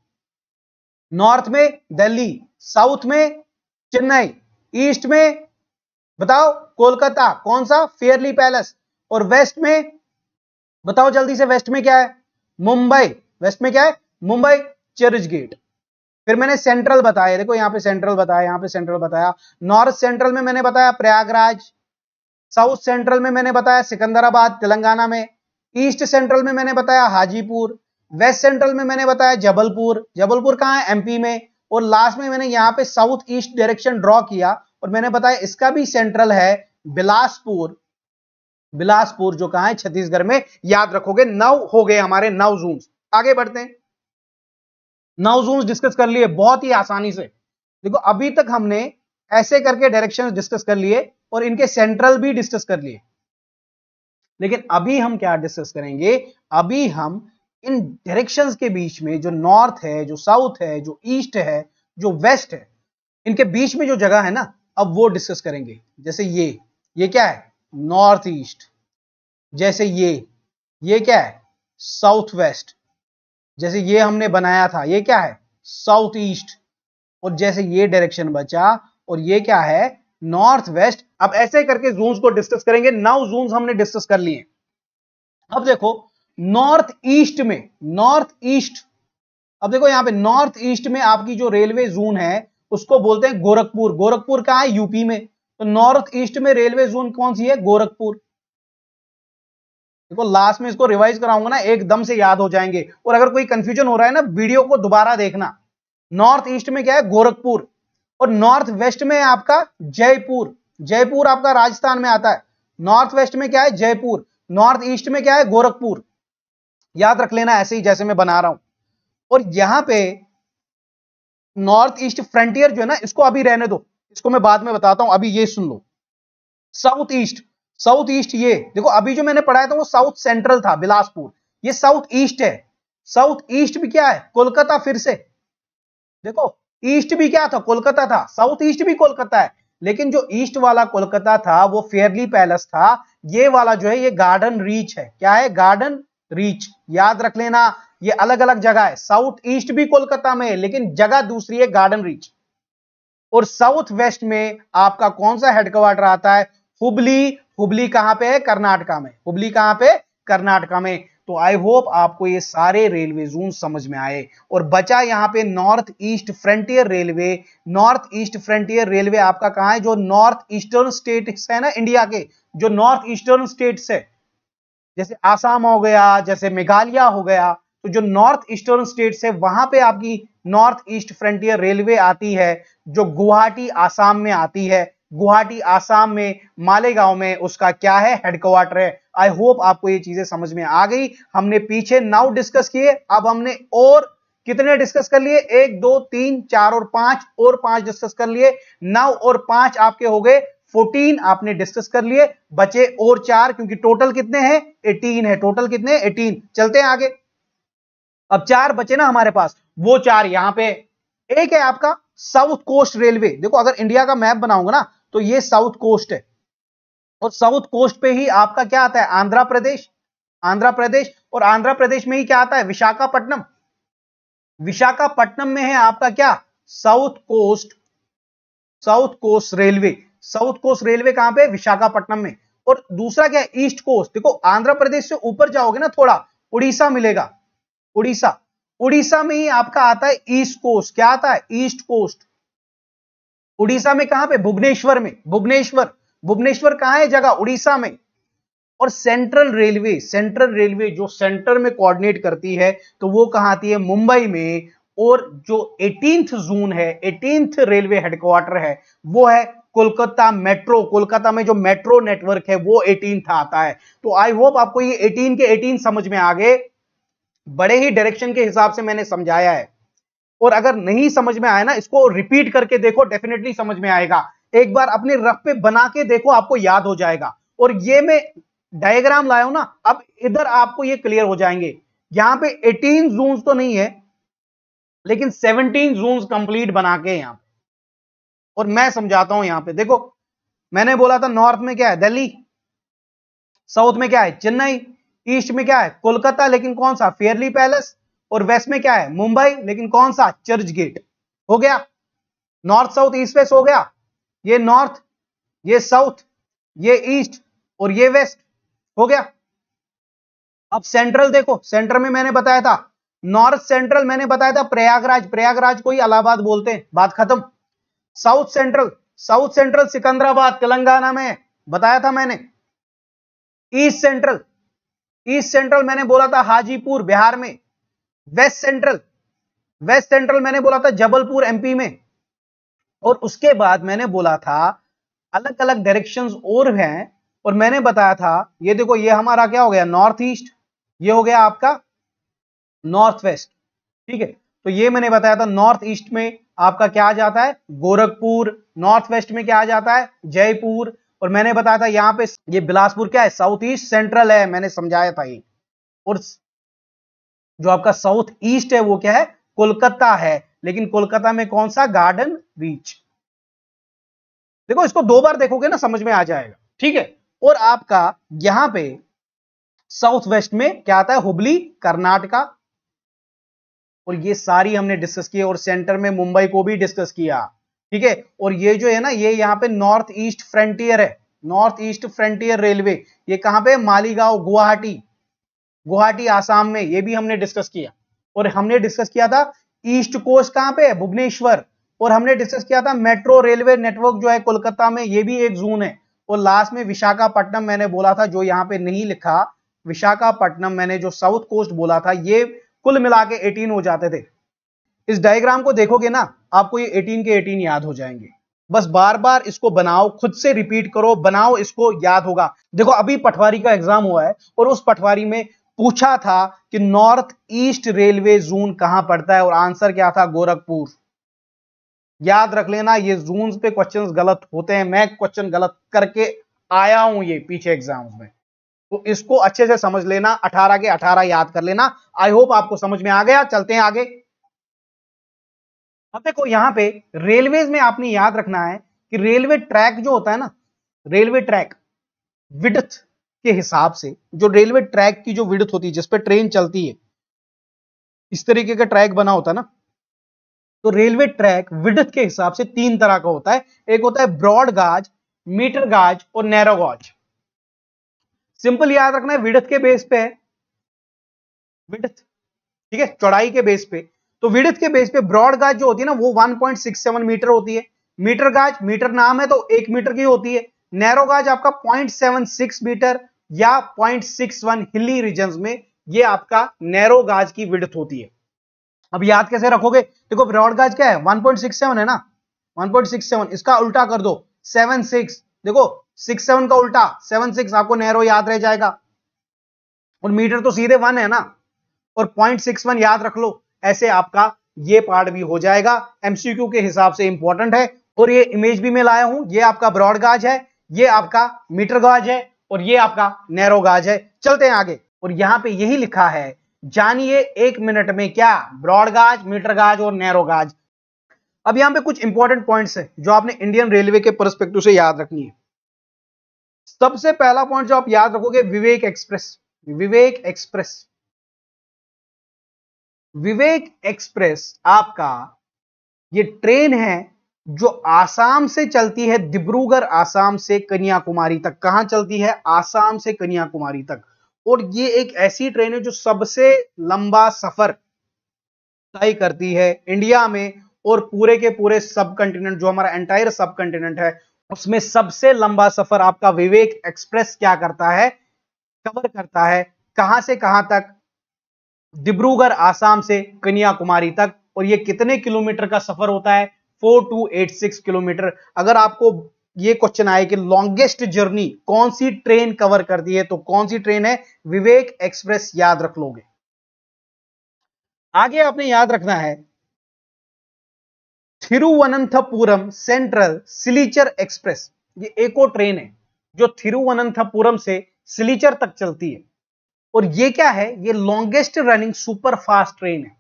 नॉर्थ में दिल्ली साउथ में चेन्नई ईस्ट में बताओ कोलकाता कौन सा फेयरली पैलेस और वेस्ट में बताओ जल्दी से वेस्ट में क्या है मुंबई वेस्ट में क्या है मुंबई चर्च गेट फिर मैंने सेंट्रल बताया देखो यहां पे सेंट्रल बताया यहां पे सेंट्रल बताया नॉर्थ सेंट्रल में मैंने बताया प्रयागराज साउथ सेंट्रल में मैंने बताया सिकंदराबाद तेलंगाना में ईस्ट सेंट्रल में मैंने बताया हाजीपुर वेस्ट सेंट्रल में मैंने बताया जबलपुर जबलपुर कहां है एमपी में और लास्ट में मैंने यहां पे साउथ ईस्ट डायरेक्शन ड्रॉ किया और मैंने बताया इसका भी सेंट्रल है बिलासपुर बिलासपुर जो कहा है छत्तीसगढ़ में याद रखोगे नौ हो गए हमारे नौ जून आगे बढ़ते हैं नौ जून डिस्कस कर लिए बहुत ही आसानी से देखो अभी तक हमने ऐसे करके डायरेक्शन डिस्कस कर लिए और इनके सेंट्रल भी डिस्कस कर लिए लेकिन अभी हम क्या डिस्कस करेंगे अभी हम इन डायरेक्शंस के बीच में जो नॉर्थ है जो साउथ है जो ईस्ट है जो वेस्ट है इनके बीच में जो जगह है ना अब वो डिस्कस करेंगे जैसे ये ये क्या है नॉर्थ ईस्ट जैसे ये ये क्या है साउथ वेस्ट जैसे ये हमने बनाया था ये क्या है साउथ ईस्ट और जैसे ये डायरेक्शन बचा और ये क्या है नॉर्थ वेस्ट अब ऐसे करके जोन को डिस्कस करेंगे नाउ जोन हमने डिस्कस कर लिए अब देखो नॉर्थ ईस्ट में नॉर्थ ईस्ट अब देखो यहां पे नॉर्थ ईस्ट में आपकी जो रेलवे जोन है उसको बोलते हैं गोरखपुर गोरखपुर कहा है यूपी में तो नॉर्थ ईस्ट में रेलवे जोन कौन सी है गोरखपुर देखो लास्ट में इसको रिवाइज कराऊंगा ना एकदम से याद हो जाएंगे और अगर कोई कंफ्यूजन हो रहा है ना वीडियो को दोबारा देखना नॉर्थ ईस्ट में क्या है गोरखपुर और नॉर्थ वेस्ट में आपका जयपुर जयपुर आपका राजस्थान में आता है नॉर्थ वेस्ट में क्या है जयपुर नॉर्थ ईस्ट में क्या है गोरखपुर याद रख लेना ऐसे ही जैसे मैं बना रहा हूं और यहां पे नॉर्थ ईस्ट फ्रंटियर जो है ना इसको अभी रहने दो इसको मैं बाद में बताता हूं अभी ये सुन लो साउथ ईस्ट साउथ ईस्ट ये देखो अभी जो मैंने पढ़ाया था वो साउथ सेंट्रल था बिलासपुर ये साउथ ईस्ट है साउथ ईस्ट भी क्या है कोलकाता फिर से देखो ईस्ट भी क्या था कोलकाता था साउथ ईस्ट भी कोलकाता है लेकिन जो ईस्ट वाला कोलकाता था वो फेयरली पैलेस था ये वाला जो है ये गार्डन रीच है क्या है गार्डन रीच याद रख लेना ये अलग अलग जगह है साउथ ईस्ट भी कोलकाता में है लेकिन जगह दूसरी है गार्डन रीच और साउथ वेस्ट में आपका कौन सा हेडक्वार्टर आता है हुबली हुबली कहां पे है कर्नाटका में हुबली कहां पे कर्नाटका में तो आई होप आपको ये सारे रेलवे जोन समझ में आए और बचा यहाँ पे north east frontier railway north east frontier railway आपका कहाँ है जो नॉर्थ ईस्टर्न स्टेट है ना इंडिया के जो नॉर्थ ईस्टर्न स्टेट्स है जैसे आसाम हो गया जैसे मेघालय हो गया तो जो नॉर्थ ईस्टर्न स्टेट्स है वहां पे आपकी नॉर्थ ईस्ट फ्रंटियर रेलवे आती है जो गुवाहाटी आसाम में आती है गुवाहाटी आसाम में मालेगांव में उसका क्या है हेडक्वार्टर है आई होप आपको ये चीजें समझ में आ गई हमने पीछे नाउ डिस्कस किए अब हमने और कितने डिस्कस कर लिए एक दो तीन चार और पांच और पांच डिस्कस कर लिए नौ और पांच आपके हो गए फोर्टीन आपने डिस्कस कर लिए बचे और चार क्योंकि टोटल कितने हैं एटीन है टोटल कितने एटीन चलते हैं आगे अब चार बचे ना हमारे पास वो चार यहां पे एक है आपका साउथ कोस्ट रेलवे देखो अगर इंडिया का मैप बनाऊंगा ना तो ये साउथ कोस्ट है और साउथ कोस्ट पे ही आपका क्या आता है आंध्र प्रदेश आंध्र प्रदेश और आंध्र प्रदेश में ही क्या आता है विशाखापट्टनम विशाखापट्टनम में है आपका क्या south coast south coast railway south coast railway कहां पे विशाखापट्टनम में और दूसरा क्या है ईस्ट कोस्ट देखो आंध्र प्रदेश से ऊपर जाओगे ना थोड़ा उड़ीसा मिलेगा उड़ीसा उड़ीसा में ही आपका आता है ईस्ट कोस्ट क्या आता है ईस्ट कोस्ट उड़ीसा में कहां पे भुवनेश्वर में भुवनेश्वर भुवनेश्वर कहां है जगह उड़ीसा में और सेंट्रल रेलवे सेंट्रल रेलवे जो सेंटर में कोऑर्डिनेट करती है तो वो कहां आती है मुंबई में और जो एटींथ जोन है एटींथ रेलवे हेडक्वार्टर है वो है कोलकाता मेट्रो कोलकाता में जो मेट्रो नेटवर्क है वो एटीन आता है तो आई होप आपको ये एटीन के एटीन समझ में आ गए बड़े ही डायरेक्शन के हिसाब से मैंने समझाया है और अगर नहीं समझ में आया ना इसको रिपीट करके देखो डेफिनेटली समझ में आएगा एक बार अपने रफ पे बना के देखो आपको याद हो जाएगा और ये मैं डायग्राम लाया हूं ना अब इधर आपको ये क्लियर हो जाएंगे यहां पे 18 जून तो नहीं है लेकिन 17 जून कंप्लीट बना के यहां और मैं समझाता हूं यहां पे देखो मैंने बोला था नॉर्थ में क्या है दिल्ली साउथ में क्या है चेन्नई ईस्ट में क्या है कोलकाता लेकिन कौन सा फेयरली पैलेस और वेस्ट में क्या है मुंबई लेकिन कौन सा चर्च गेट हो गया नॉर्थ साउथ ईस्ट वेस्ट हो गया ये नॉर्थ ये साउथ ये ईस्ट और ये वेस्ट हो गया अब सेंट्रल देखो सेंटर में मैंने बताया था नॉर्थ सेंट्रल मैंने बताया था प्रयागराज प्रयागराज को ही अलाहाबाद बोलते हैं बात खत्म south central south central Secunderabad Telangana में बताया था मैंने ईस्ट सेंट्रल ईस्ट सेंट्रल मैंने बोला था हाजीपुर बिहार में वेस्ट सेंट्रल वेस्ट सेंट्रल मैंने बोला था जबलपुर एमपी में और उसके बाद मैंने बोला था अलग अलग डायरेक्शंस और हैं और मैंने बताया था ये देखो ये हमारा क्या हो गया नॉर्थ ईस्ट ये हो गया आपका नॉर्थ वेस्ट ठीक है तो ये मैंने बताया था नॉर्थ ईस्ट में आपका क्या आ जाता है गोरखपुर नॉर्थ वेस्ट में क्या आ जाता है जयपुर और मैंने बताया था यहाँ पे ये बिलासपुर क्या है साउथ ईस्ट सेंट्रल है मैंने समझाया था ये और जो आपका साउथ ईस्ट है वो क्या है कोलकाता है लेकिन कोलकाता में कौन सा गार्डन बीच देखो इसको दो बार देखोगे ना समझ में आ जाएगा ठीक है और आपका यहां पे साउथ वेस्ट में क्या आता है हुबली कर्नाटका और ये सारी हमने डिस्कस किए और सेंटर में मुंबई को भी डिस्कस किया ठीक है और ये जो है ना ये यहाँ पे नॉर्थ ईस्ट फ्रंटियर है नॉर्थ ईस्ट फ्रंटियर रेलवे ये कहां पे मालीगांव गुवाहाटी गुवाहाटी आसाम में ये भी हमने डिस्कस किया और हमने डिस्कस किया था ईस्ट कोस्ट कहां पे है भुवनेश्वर और हमने डिस्कस किया था मेट्रो रेलवे नेटवर्क जो है कोलकाता में ये भी एक जोन है और लास्ट में विशाखापट्टनम मैंने बोला था जो यहाँ पे नहीं लिखा विशाखापट्टनम मैंने जो साउथ कोस्ट बोला था ये कुल मिला के एटीन हो जाते थे इस डायग्राम को देखोगे ना आपको ये एटीन के एटीन याद हो जाएंगे बस बार बार इसको बनाओ खुद से रिपीट करो बनाओ इसको याद होगा देखो अभी पटवारी का एग्जाम हुआ है और उस पटवारी में पूछा था कि नॉर्थ ईस्ट रेलवे जोन कहां पड़ता है और आंसर क्या था गोरखपुर याद रख लेना ये जोन पे क्वेश्चन गलत होते हैं मैं क्वेश्चन गलत करके आया हूं ये पीछे एग्जाम्स में तो इसको अच्छे से समझ लेना 18 के 18 याद कर लेना आई होप आपको समझ में आ गया चलते हैं आगे अब देखो यहां पे रेलवे में आपने याद रखना है कि रेलवे ट्रैक जो होता है ना रेलवे ट्रैक विडथ के हिसाब से जो रेलवे ट्रैक की जो विड़थ होती है जिसपे ट्रेन चलती है इस तरीके का ट्रैक बना होता है ना तो रेलवे ट्रैक विडथ के हिसाब से तीन तरह का होता है एक होता है ब्रॉड गाज मीटर गाज और नैरो गाज सिंपल याद रखना है विडथ के बेस पे है विडथ ठीक है चौड़ाई के बेस पे तो विडथ के बेस पे ब्रॉड गाज जो होती है ना वो 1.67 मीटर होती है मीटर गाज मीटर नाम है तो एक मीटर की होती है नैरो गाज आपका 0.76 मीटर या 0.61 हिली रीजन में ये आपका नैरो गाज की विड होती है अब याद कैसे रखोगे देखो ब्रॉड गाज क्या है 1.67 है ना 1.67 इसका उल्टा कर दो 76 देखो 67 का उल्टा 76 आपको नैरो याद रह जाएगा और मीटर तो सीधे वन है ना और 0.61 याद रख लो ऐसे आपका ये पार्ट भी हो जाएगा एमसीक्यू के हिसाब से इंपॉर्टेंट है और ये इमेज भी मैं लाया हूं ये आपका ब्रॉड गाज है ये आपका मीटर गाज है और ये आपका नैरो गाज है चलते हैं आगे और यहां पे यही लिखा है जानिए एक मिनट में क्या ब्रॉड गाज मीटर गाज और नैरो गाज अब यहां पे कुछ इंपॉर्टेंट पॉइंट्स हैं जो आपने इंडियन रेलवे के परस्पेक्टिव से याद रखनी है सबसे पहला पॉइंट जो आप याद रखोगे Vivek express Vivek express Vivek express आपका ये ट्रेन है जो आसाम से चलती है डिब्रूगढ़ आसाम से कन्याकुमारी तक कहां चलती है आसाम से कन्याकुमारी तक और ये एक ऐसी ट्रेन है जो सबसे लंबा सफर तय करती है इंडिया में और पूरे के पूरे सब कंटिनेंट जो हमारा एंटायर सब कंटिनेंट है उसमें सबसे लंबा सफर आपका विवेक एक्सप्रेस क्या करता है कवर करता है कहां से कहां तक डिब्रूगढ़ आसाम से कन्याकुमारी तक और ये कितने किलोमीटर का सफर होता है 4286 किलोमीटर अगर आपको ये क्वेश्चन आए कि लॉन्गेस्ट जर्नी कौन सी ट्रेन कवर करती है तो कौन सी ट्रेन है विवेक एक्सप्रेस याद रख लोगे आगे आपने याद रखना है थिरुवनंतपुरम सेंट्रल सिलीचर एक्सप्रेस ये एको ट्रेन है जो थिरुवनंतपुरम से सिलीचर तक चलती है और ये क्या है ये longest running super fast train है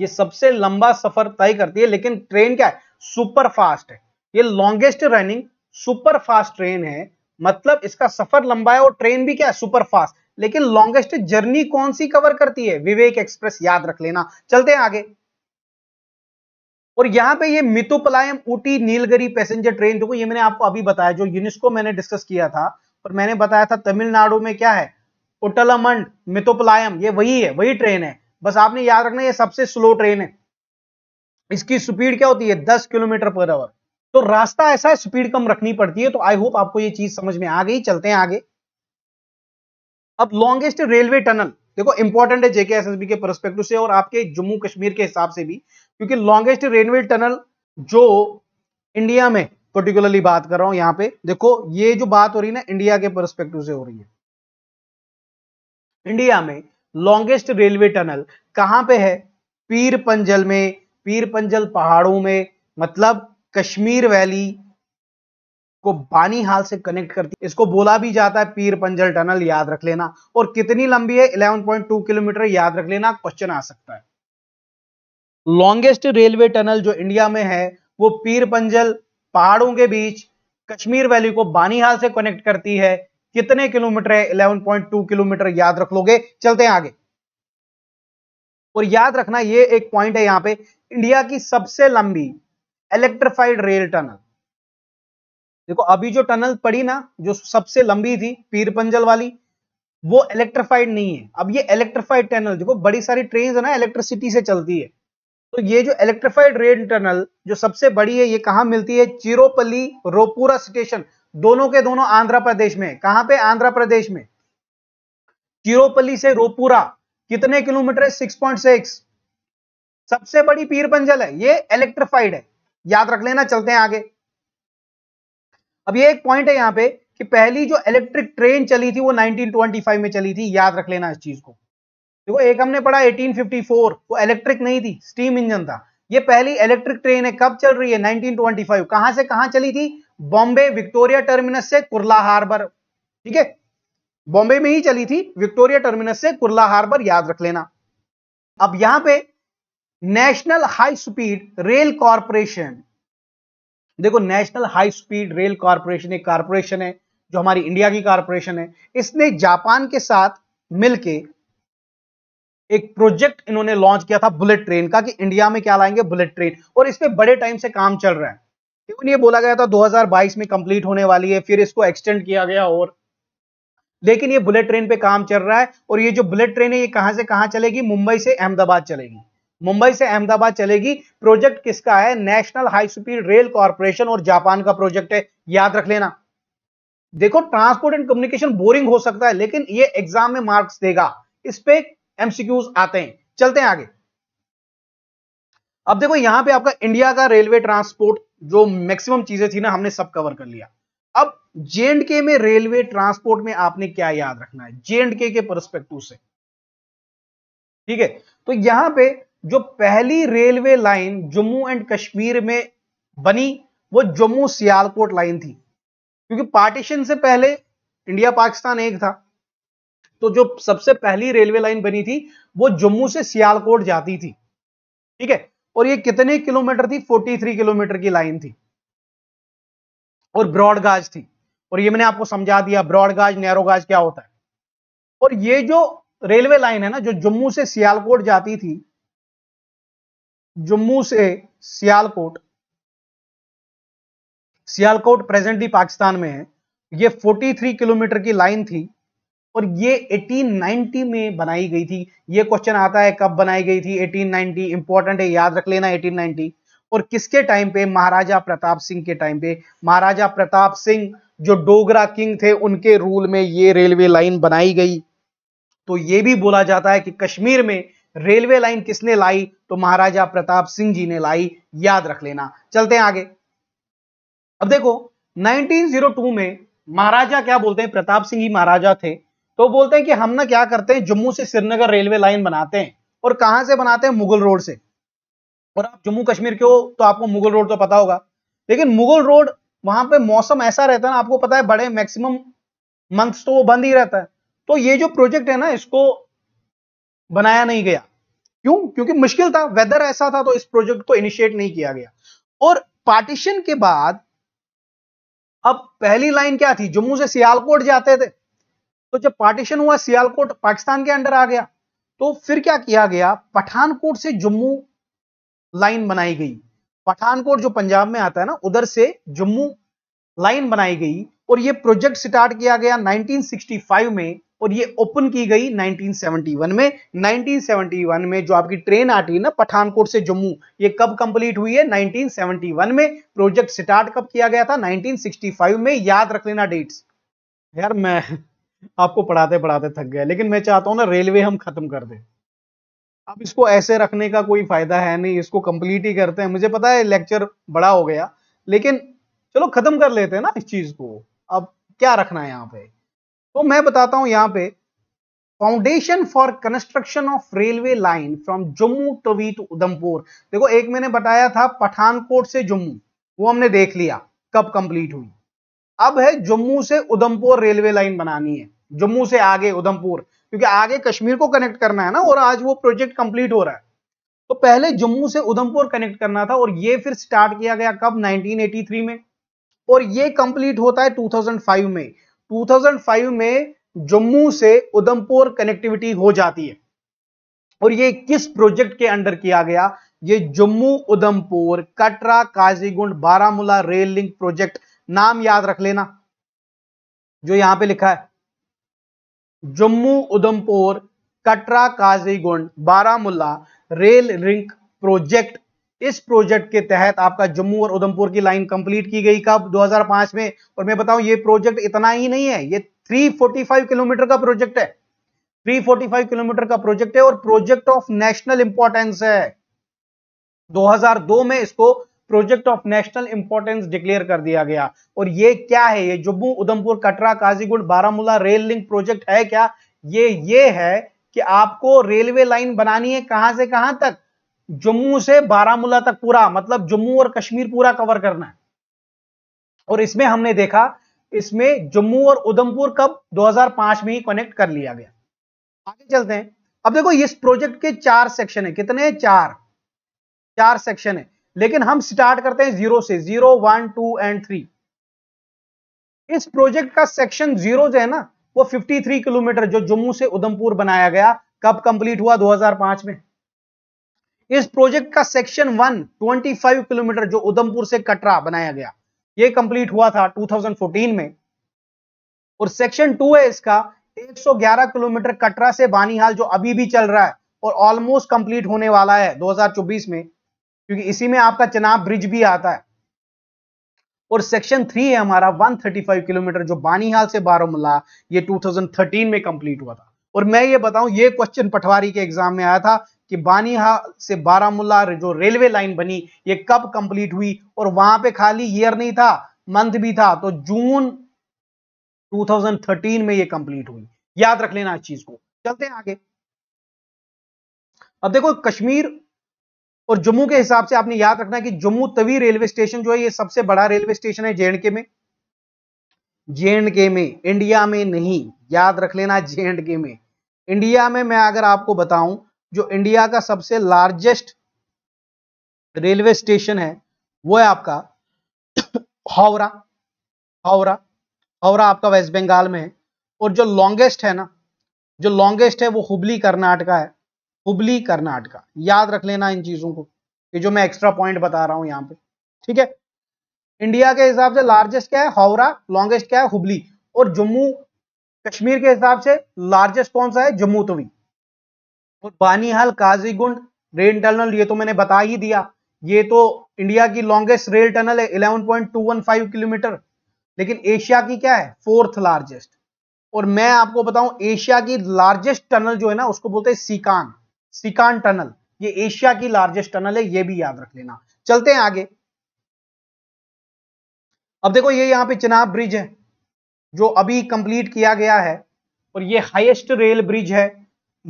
ये सबसे लंबा सफर तय करती है लेकिन ट्रेन क्या है सुपर फास्ट है ये longest running super fast train है मतलब इसका सफर लंबा है और ट्रेन भी क्या है सुपर फास्ट लेकिन लॉन्गेस्ट जर्नी कौन सी कवर करती है विवेक एक्सप्रेस याद रख लेना चलते हैं आगे और यहां पे ये मितुपलायम ऊटी नीलगिरी पैसेंजर ट्रेन देखो ये मैंने आपको अभी बताया जो यूनेस्को मैंने डिस्कस किया था और मैंने बताया था तमिलनाडु में क्या है उटलमंड मितुपलायम ये वही है वही ट्रेन है बस आपने याद रखना ये सबसे स्लो ट्रेन है इसकी स्पीड क्या होती है दस किलोमीटर पर आवर तो रास्ता ऐसा है स्पीड कम रखनी पड़ती है तो आई होप आपको ये चीज समझ में आ गई चलते हैं आगे अब लॉन्गेस्ट रेलवे टनल देखो इंपॉर्टेंट है जेके एसएसबी के परस्पेक्टिव से और आपके जम्मू कश्मीर के हिसाब से भी क्योंकि लॉन्गेस्ट रेलवे टनल जो इंडिया में पर्टिकुलरली बात कर रहा हूं यहां पे देखो ये जो बात हो रही है ना इंडिया के परस्पेक्टिव से हो रही है इंडिया में लॉन्गेस्ट रेलवे टनल कहां पे है पीर पंजल में पीर पंजल पहाड़ों में मतलब कश्मीर वैली को बानी हाल से कनेक्ट करती है इसको बोला भी जाता है पीर पंजल टनल याद रख लेना और कितनी लंबी है 11.2 किलोमीटर याद रख लेना क्वेश्चन आ सकता है लॉन्गेस्ट रेलवे टनल जो इंडिया में है वो पीर पंजल पहाड़ों के बीच कश्मीर वैली को बानीहाल से कनेक्ट करती है कितने किलोमीटर है 11.2 किलोमीटर याद रख लोगे चलते हैं आगे और याद रखना ये एक पॉइंट है यहां पे इंडिया की सबसे लंबी इलेक्ट्रिफाइड रेल टनल देखो अभी जो टनल पड़ी ना जो सबसे लंबी थी पीर पंजल वाली वो इलेक्ट्रिफाइड नहीं है अब ये इलेक्ट्रिफाइड टनल देखो बड़ी सारी ट्रेन है ना इलेक्ट्रिसिटी से चलती है तो ये जो इलेक्ट्रिफाइड रेल टनल जो सबसे बड़ी है ये कहां मिलती है चिरोपल्ली रोपुरा स्टेशन दोनों के दोनों आंध्र प्रदेश में कहां पे आंध्र प्रदेश में चिरोपल्ली से रोपुरा कितने किलोमीटर है 6.6 सबसे बड़ी पीर पंजल है ये इलेक्ट्रिफाइड है याद रख लेना चलते हैं आगे अब ये एक पॉइंट है यहां पे कि पहली जो इलेक्ट्रिक ट्रेन चली थी वो 1925 में चली थी याद रख लेना इस चीज को देखो एक हमने पढ़ा 1854 वो इलेक्ट्रिक नहीं थी स्टीम इंजन था ये पहली इलेक्ट्रिक ट्रेन है कब चल रही है 1925 कहां से कहां चली थी बॉम्बे विक्टोरिया टर्मिनस से कुरला हार्बर ठीक है बॉम्बे में ही चली थी विक्टोरिया टर्मिनस से कुरला हार्बर याद रख लेना अब यहां पे national high speed rail corporation देखो national high speed rail corporation एक कॉरपोरेशन है जो हमारी इंडिया की कॉरपोरेशन है इसने जापान के साथ मिलके एक प्रोजेक्ट इन्होंने लॉन्च किया था बुलेट ट्रेन का कि इंडिया में क्या लाएंगे बुलेट ट्रेन और इस पर बड़े टाइम से काम चल रहा है इवन ये बोला गया था 2022 में कंप्लीट होने वाली है फिर इसको एक्सटेंड किया गया और लेकिन ये बुलेट ट्रेन पे काम चल रहा है और ये जो बुलेट ट्रेन है ये कहां से कहां चलेगी मुंबई से अहमदाबाद चलेगी मुंबई से अहमदाबाद चलेगी प्रोजेक्ट किसका है national high speed rail corporation और जापान का प्रोजेक्ट है याद रख लेना देखो ट्रांसपोर्ट एंड कम्युनिकेशन बोरिंग हो सकता है लेकिन ये एग्जाम में मार्क्स देगा इस पे एमसीक्यूज आते हैं चलते हैं आगे अब देखो यहां पे आपका इंडिया का रेलवे ट्रांसपोर्ट जो मैक्सिमम चीजें थी ना हमने सब कवर कर लिया अब जे एंड के में रेलवे ट्रांसपोर्ट में आपने क्या याद रखना है जे एंड के के परस्पेक्टिव से ठीक है तो यहां पे जो पहली railway line Jammu and Kashmir में बनी वो जम्मू सियालकोट लाइन थी क्योंकि पार्टीशन से पहले इंडिया पाकिस्तान एक था तो जो सबसे पहली रेलवे लाइन बनी थी वो जम्मू से सियालकोट जाती थी ठीक है और ये कितने किलोमीटर थी 43 किलोमीटर की लाइन थी और ब्रॉड गाज थी और ये मैंने आपको समझा दिया ब्रॉड गाज नैरो गाज क्या होता है और ये जो रेलवे लाइन है ना जो जम्मू से सियालकोट जाती थी जम्मू से सियालकोट सियालकोट प्रेजेंटली पाकिस्तान में है ये 43 किलोमीटर की लाइन थी और ये 1890 में बनाई गई थी ये क्वेश्चन आता है कब बनाई गई थी 1890 इंपॉर्टेंट है याद रख लेना 1890 और किसके टाइम पे महाराजा प्रताप सिंह के टाइम पे महाराजा प्रताप सिंह जो डोगरा किंग थे उनके रूल में ये रेलवे लाइन बनाई गई तो ये भी बोला जाता है कि कश्मीर में रेलवे लाइन किसने लाई तो महाराजा प्रताप सिंह जी ने लाई याद रख लेना चलते हैं आगे अब देखो 1902 में महाराजा क्या बोलते हैं प्रताप सिंह जी महाराजा थे तो बोलते हैं कि हम ना क्या करते हैं जम्मू से श्रीनगर रेलवे लाइन बनाते हैं और कहां से बनाते हैं मुगल रोड से और आप जम्मू कश्मीर के हो तो आपको मुगल रोड तो पता होगा लेकिन मुगल रोड वहां पे मौसम ऐसा रहता है ना आपको पता है बड़े मैक्सिमम मंथ्स तो वो बंद ही रहता है तो ये जो प्रोजेक्ट है ना इसको बनाया नहीं गया क्यों क्योंकि मुश्किल था वेदर ऐसा था तो इस प्रोजेक्ट को इनिशिएट नहीं किया गया और पार्टीशन के बाद अब पहली लाइन क्या थी जम्मू से सियालकोट जाते थे तो जब पार्टीशन हुआ सियालकोट पाकिस्तान के अंडर आ गया तो फिर क्या किया गया पठानकोट से जम्मू लाइन बनाई गई पठानकोट जो पंजाब में आता है ना उधर से जम्मू लाइन बनाई गई और ये प्रोजेक्ट स्टार्ट किया गया 1965 में और ये ओपन की गई 1971 में 1971 में जो आपकी ट्रेन आती है ना पठानकोट से जम्मू ये कब कंप्लीट हुई है 1971 में प्रोजेक्ट स्टार्ट कब किया गया था 1965 में याद रख लेना डेट्स यार मैं आपको पढ़ाते पढ़ाते थक गए लेकिन मैं चाहता हूं ना रेलवे हम खत्म कर दें अब इसको ऐसे रखने का कोई फायदा है नहीं इसको कंप्लीट ही करते हैं मुझे पता है लेक्चर बड़ा हो गया लेकिन चलो खत्म कर लेते हैं ना इस चीज को अब क्या रखना है यहाँ पे तो मैं बताता हूं यहाँ पे foundation for construction of railway line from Jammu Tawi to Udhampur देखो एक मैंने बताया था पठानकोट से जम्मू वो हमने देख लिया कब कंप्लीट हुई अब है जम्मू से उधमपुर रेलवे लाइन बनानी है जम्मू से आगे उधमपुर क्योंकि आगे कश्मीर को कनेक्ट करना है ना और आज वो प्रोजेक्ट कंप्लीट हो रहा है तो पहले जम्मू से उधमपुर कनेक्ट करना था और ये फिर स्टार्ट किया गया कब 1983 में और ये कंप्लीट होता है 2005 में 2005 में जम्मू से उधमपुर कनेक्टिविटी हो जाती है और ये किस प्रोजेक्ट के अंडर किया गया ये Jammu Udhampur Katra Qazigund Baramulla rail link project नाम याद रख लेना जो यहां पे लिखा है Jammu Udhampur Katra Qazigund Baramulla rail link project इस प्रोजेक्ट के तहत आपका जम्मू और उधमपुर की लाइन कंप्लीट की गई कब 2005 में और मैं बताऊं ये प्रोजेक्ट इतना ही नहीं है ये 345 किलोमीटर का प्रोजेक्ट है 345 किलोमीटर का प्रोजेक्ट है और प्रोजेक्ट ऑफ नेशनल इंपॉर्टेंस है 2002 में इसको project of national importance declare कर दिया गया और ये क्या है ये Jammu Udhampur Katra Qazigund Baramulla rail link project है क्या ये ये है कि आपको रेलवे लाइन बनानी है कहां से कहां तक जम्मू से बारामूला तक पूरा मतलब जम्मू और कश्मीर पूरा कवर करना है और इसमें हमने देखा इसमें जम्मू और उधमपुर कब 2005 में ही कनेक्ट कर लिया गया आगे चलते हैं अब देखो इस प्रोजेक्ट के चार सेक्शन है कितने चार चार सेक्शन है लेकिन हम स्टार्ट करते हैं जीरो से zero one two and three इस प्रोजेक्ट का सेक्शन जीरो जो है ना वो 53 किलोमीटर जो जम्मू से उधमपुर बनाया गया कब कंप्लीट हुआ 2005 में इस प्रोजेक्ट का सेक्शन वन 25 किलोमीटर जो उधमपुर से कटरा बनाया गया ये कंप्लीट हुआ था 2014 में और सेक्शन टू है इसका 111 किलोमीटर कटरा से बानीहाल जो अभी भी चल रहा है और ऑलमोस्ट कंप्लीट होने वाला है चौबीस में क्योंकि इसी में आपका चनाब ब्रिज भी आता है और सेक्शन थ्री है हमारा 135 किलोमीटर जो बानीहाल से बारामूला ये 2013 में कंप्लीट हुआ था और मैं ये बताऊं ये क्वेश्चन पटवारी के एग्जाम में आया था कि बानीहाल से बारामूला जो रेलवे लाइन बनी ये कब कंप्लीट हुई और वहां पे खाली ईयर नहीं था मंथ भी था तो जून 2013 में ये कंप्लीट हुई याद रख लेना इस चीज को चलते हैं आगे अब देखो कश्मीर और जम्मू के हिसाब से आपने याद रखना कि जम्मू तवी रेलवे स्टेशन जो है ये सबसे बड़ा रेलवे स्टेशन है जेएनके में जे में इंडिया में नहीं याद रख लेना जे में इंडिया में मैं अगर आपको बताऊं जो इंडिया का सबसे लार्जेस्ट रेलवे स्टेशन है वो है आपका हावरा हावरा हावरा आपका वेस्ट बंगाल में है और जो लॉन्गेस्ट है ना जो लॉन्गेस्ट है वो हुबली कर्नाटका है हुबली कर्नाटका याद रख लेना इन चीजों को ये जो मैं एक्स्ट्रा पॉइंट बता रहा हूं यहाँ पे ठीक है इंडिया के हिसाब से लार्जेस्ट क्या है हावड़ा लॉन्गेस्ट क्या है हुबली और जम्मू कश्मीर के हिसाब से लार्जेस्ट कौन सा है जम्मू तवी तो और बानीहाल काजीगुंड रेल टनल ये तो मैंने बता ही दिया ये तो इंडिया की लॉन्गेस्ट रेल टनल है इलेवन किलोमीटर लेकिन एशिया की क्या है फोर्थ लार्जेस्ट और मैं आपको बताऊं एशिया की लार्जेस्ट टनल जो है ना उसको बोलते हैं सीकान सिकान टनल ये एशिया की लार्जेस्ट टनल है ये भी याद रख लेना चलते हैं आगे अब देखो ये यहां पे चिनाब ब्रिज है जो अभी कंप्लीट किया गया है और ये हाईएस्ट रेल ब्रिज है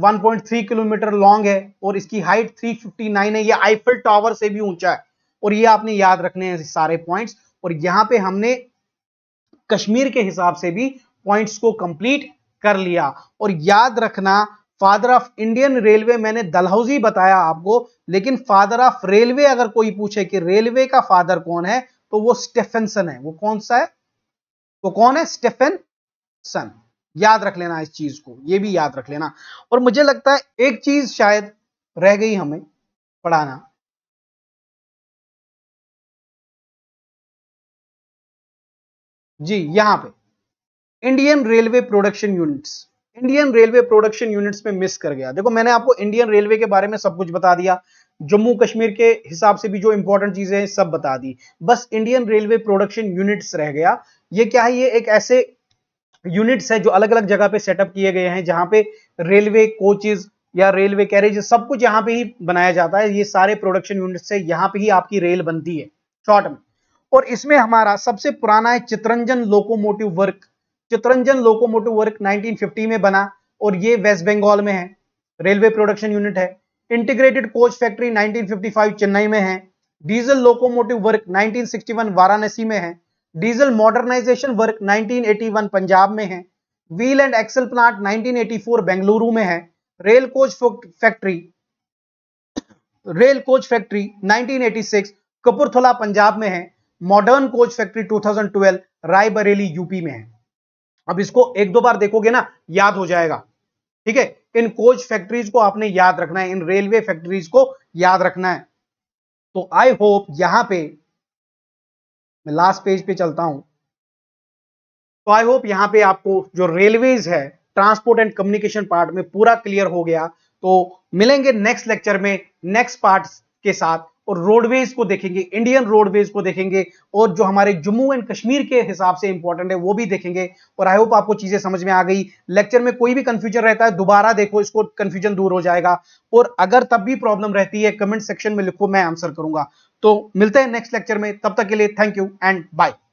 1.3 किलोमीटर लॉन्ग है और इसकी हाइट 359 है ये आईफिल टावर से भी ऊंचा है और ये आपने याद रखने हैं सारे पॉइंट्स और यहां पे हमने कश्मीर के हिसाब से भी पॉइंट्स को कंप्लीट कर लिया और याद रखना फादर ऑफ इंडियन रेलवे मैंने दलहौजी बताया आपको लेकिन फादर ऑफ रेलवे अगर कोई पूछे कि रेलवे का फादर कौन है तो वो स्टेफेंसन है वो कौन सा है वो कौन है स्टेफेनसन याद रख लेना इस चीज को ये भी याद रख लेना और मुझे लगता है एक चीज शायद रह गई हमें पढ़ाना जी यहां पे Indian railway production units Indian railway production units में मिस कर गया देखो मैंने आपको इंडियन रेलवे के बारे में सब कुछ बता दिया जम्मू कश्मीर के हिसाब से भी जो इंपॉर्टेंट चीजें हैं सब बता दी बस इंडियन रेलवे प्रोडक्शन यूनिट्स रह गया ये क्या है ये एक ऐसे यूनिट्स है जो अलग अलग जगह पे सेटअप किए गए हैं जहां पे रेलवे कोचेज या रेलवे कैरेज सब कुछ यहाँ पे ही बनाया जाता है ये सारे प्रोडक्शन यूनिट से यहाँ पे ही आपकी रेल बनती है शॉर्ट में और इसमें हमारा सबसे पुराना है Chittaranjan locomotive work Chittaranjan locomotive work 1950 में बना और ये वेस्ट बंगाल में है रेलवे प्रोडक्शन यूनिट है इंटीग्रेटेड कोच फैक्ट्री 1955 चेन्नई में है डीजल लोकोमोटिव वर्क 1961 वाराणसी में है डीजल मॉडर्नाइजेशन वर्क 1981 पंजाब में है wheel and axle plant 1984 Bengaluru में है rail coach factory rail coach factory 1986 Kapurthala Punjab में है modern coach factory 2012 Raebareli UP में है अब इसको एक दो बार देखोगे ना याद हो जाएगा ठीक है इन कोच फैक्ट्रीज को आपने याद रखना है इन रेलवे फैक्ट्रीज को याद रखना है तो आई होप यहां पे मैं लास्ट पेज पे चलता हूं तो आई होप यहां पे आपको जो रेलवेज है ट्रांसपोर्ट एंड कम्युनिकेशन पार्ट में पूरा क्लियर हो गया तो मिलेंगे नेक्स्ट लेक्चर में नेक्स्ट पार्ट के साथ और रोडवेज को देखेंगे इंडियन रोडवेज को देखेंगे और जो हमारे जम्मू एंड कश्मीर के हिसाब से इंपॉर्टेंट है वो भी देखेंगे और आई होप आपको चीजें समझ में आ गई लेक्चर में कोई भी कंफ्यूजन रहता है दोबारा देखो इसको कंफ्यूजन दूर हो जाएगा और अगर तब भी प्रॉब्लम रहती है कमेंट सेक्शन में लिखो मैं आंसर करूंगा तो मिलते हैं नेक्स्ट लेक्चर में तब तक के लिए थैंक यू एंड बाय